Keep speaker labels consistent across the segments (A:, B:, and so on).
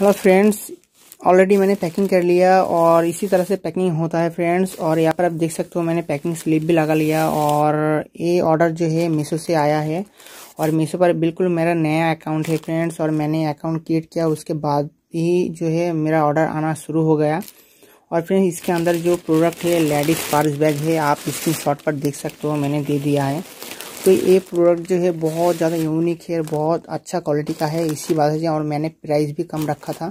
A: hello friends already मैंने packing कर लिया और इसी तरह से पैकिंग होता है फ्रेंड्स और यहाँ पर आप देख सकते हो मैंने पैकिंग स्लिप भी लगा लिया और ये ऑर्डर जो है मीशो से आया है और मीशो पर बिल्कुल मेरा नया अकाउंट है फ्रेंड्स और मैंने अकाउंट क्रिएट किया उसके बाद ही जो है मेरा ऑर्डर आना शुरू हो गया और फ्रेंड्स इसके अंदर जो प्रोडक्ट है लेडीज पार्स बैग है आप इसकी शॉट पर देख सकते हो मैंने दे दिया है तो ये प्रोडक्ट जो है बहुत ज़्यादा यूनिक है बहुत अच्छा क्वालिटी का है इसी वजह से और मैंने प्राइस भी कम रखा था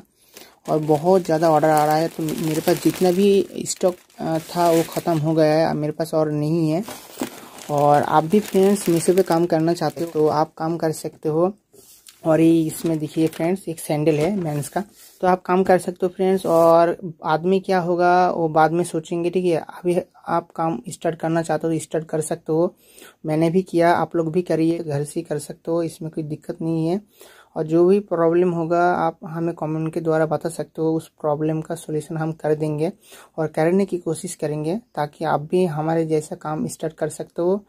A: और बहुत ज़्यादा ऑर्डर आ रहा है तो मेरे पास जितना भी स्टॉक था वो ख़त्म हो गया है मेरे पास और नहीं है और आप भी फ्रेंड्स मीशो पे काम करना चाहते हो तो आप काम कर सकते हो और ये इसमें देखिए फ्रेंड्स एक सैंडल है मेंस का तो आप काम कर सकते हो फ्रेंड्स और आदमी क्या होगा वो बाद में सोचेंगे ठीक है अभी आप काम स्टार्ट करना चाहते हो तो स्टार्ट कर सकते हो मैंने भी किया आप लोग भी करिए घर से कर सकते हो इसमें कोई दिक्कत नहीं है और जो भी प्रॉब्लम होगा आप हमें कमेंट के द्वारा बता सकते हो उस प्रॉब्लम का सोल्यूशन हम कर देंगे और करने की कोशिश करेंगे ताकि आप भी हमारे जैसा काम स्टार्ट कर सकते हो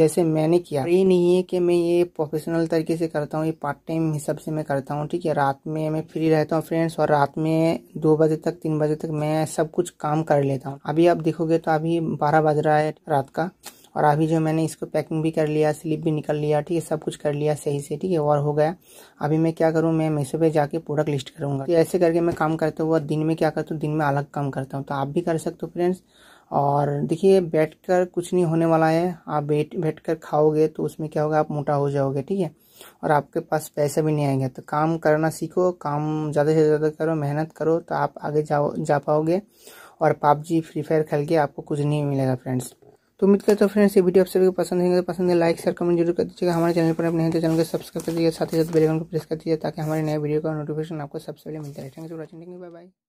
A: जैसे मैंने किया ये नहीं है कि मैं ये प्रोफेशनल तरीके से करता हूँ ये पार्ट टाइम हिसाब से मैं करता हूँ ठीक है रात में मैं फ्री रहता हूँ फ्रेंड्स और रात में दो बजे तक तीन बजे तक मैं सब कुछ काम कर लेता हूँ अभी आप देखोगे तो अभी बारह बज रहा है रात का और अभी जो मैंने इसको पैकिंग भी कर लिया स्लिप भी निकल लिया ठीक है सब कुछ कर लिया सही से ठीक है और हो गया अभी मैं क्या करूँ मैं मीशो पे जाके प्रोडक्ट लिस्ट करूँगा तो ऐसे करके मैं काम करता हुआ दिन में क्या करता हूँ दिन में अलग काम करता हूँ तो आप भी कर सकते हो फ्रेंड्स और देखिए कर कुछ नहीं होने वाला है आप बैठ बैठ कर खाओगे तो उसमें क्या होगा आप मोटा हो जाओगे ठीक है और आपके पास पैसे भी नहीं आएंगे तो काम करना सीखो काम ज़्यादा से ज़्यादा करो मेहनत करो तो आप आगे जाओ जा पाओगे और पबजी फ्री फायर खेल के आपको कुछ नहीं मिलेगा फ्रेंड्स तो उम्मीद करता हूँ फ्रेंड्स ये वीडियो आप सभी को पसंद आएंगे तो पसंद है लाइक शेयर कमेंट जरूर कर दीजिएगा हमारे चैनल पर अपने तो चैनल को सब्सक्राइब कर दीजिए साथ ही साथ बेल आइकन को प्रेस कर दीजिए ताकि हमारे नए वीडियो का नोटिफिकेशन आपको सबसे पहले मिलता रहे thank you for watching bye bye